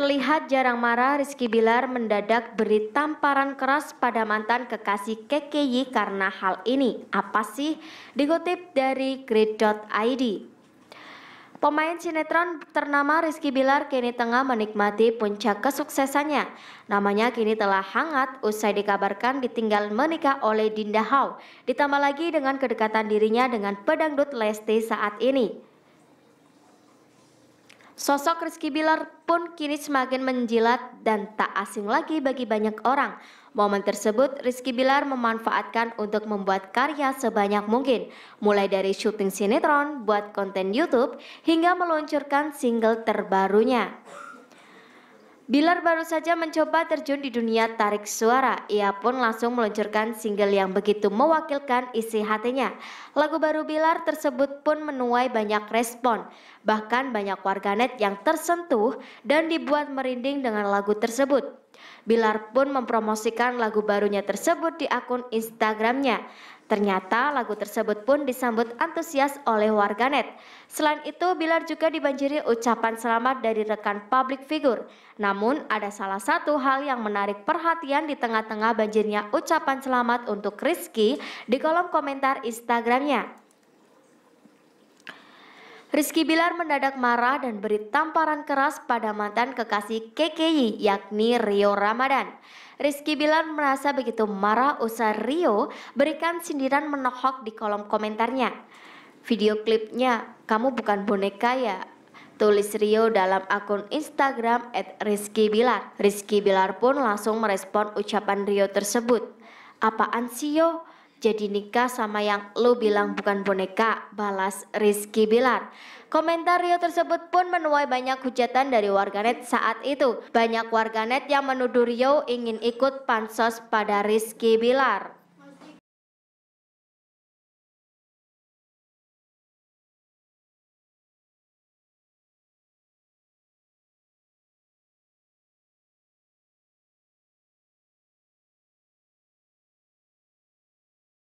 Terlihat jarang marah, Rizky Bilar mendadak beri tamparan keras pada mantan kekasih KKY karena hal ini. Apa sih? Dikutip dari grid.id. Pemain sinetron ternama Rizky Bilar kini tengah menikmati puncak kesuksesannya. Namanya kini telah hangat usai dikabarkan ditinggal menikah oleh Dinda Hau. Ditambah lagi dengan kedekatan dirinya dengan pedangdut Lesti saat ini. Sosok Rizky Bilar pun kini semakin menjilat dan tak asing lagi bagi banyak orang. Momen tersebut Rizky Bilar memanfaatkan untuk membuat karya sebanyak mungkin, mulai dari syuting sinetron, buat konten YouTube, hingga meluncurkan single terbarunya. Bilar baru saja mencoba terjun di dunia tarik suara. Ia pun langsung meluncurkan single yang begitu mewakilkan isi hatinya. Lagu baru Bilar tersebut pun menuai banyak respon. Bahkan banyak warganet yang tersentuh dan dibuat merinding dengan lagu tersebut. Bilar pun mempromosikan lagu barunya tersebut di akun Instagramnya. Ternyata lagu tersebut pun disambut antusias oleh warganet. Selain itu, Bilar juga dibanjiri ucapan selamat dari rekan publik figur. Namun, ada salah satu hal yang menarik perhatian di tengah-tengah banjirnya ucapan selamat untuk Rizky di kolom komentar Instagramnya. Rizky Bilar mendadak marah dan beri tamparan keras pada mantan kekasih KKI yakni Rio Ramadan. Rizky Bilar merasa begitu marah usai Rio berikan sindiran menohok di kolom komentarnya. Video klipnya, kamu bukan boneka ya, tulis Rio dalam akun Instagram at Rizky Bilar. Rizky Bilar pun langsung merespon ucapan Rio tersebut. Apaan sih yo? Jadi nikah sama yang lu bilang bukan boneka, balas Rizky Bilar. Komentar Rio tersebut pun menuai banyak hujatan dari warganet saat itu. Banyak warganet yang menuduh Rio ingin ikut pansos pada Rizky Bilar.